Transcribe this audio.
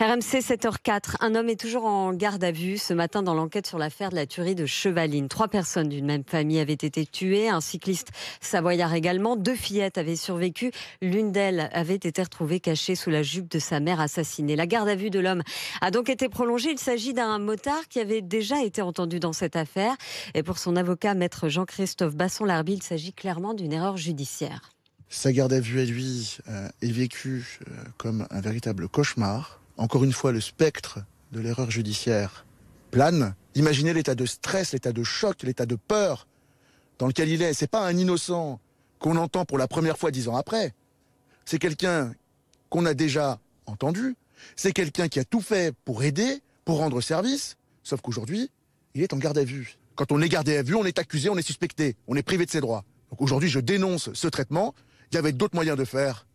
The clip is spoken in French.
RMC 7h04. Un homme est toujours en garde à vue ce matin dans l'enquête sur l'affaire de la tuerie de Chevaline. Trois personnes d'une même famille avaient été tuées, un cycliste savoyard également. Deux fillettes avaient survécu. L'une d'elles avait été retrouvée cachée sous la jupe de sa mère assassinée. La garde à vue de l'homme a donc été prolongée. Il s'agit d'un motard qui avait déjà été entendu dans cette affaire. Et pour son avocat, maître Jean-Christophe Basson-Larbi, il s'agit clairement d'une erreur judiciaire. Sa garde à vue à lui euh, est vécue euh, comme un véritable cauchemar encore une fois, le spectre de l'erreur judiciaire plane. Imaginez l'état de stress, l'état de choc, l'état de peur dans lequel il est. C'est pas un innocent qu'on entend pour la première fois dix ans après. C'est quelqu'un qu'on a déjà entendu. C'est quelqu'un qui a tout fait pour aider, pour rendre service. Sauf qu'aujourd'hui, il est en garde à vue. Quand on est gardé à vue, on est accusé, on est suspecté, on est privé de ses droits. Donc aujourd'hui, je dénonce ce traitement. Il y avait d'autres moyens de faire.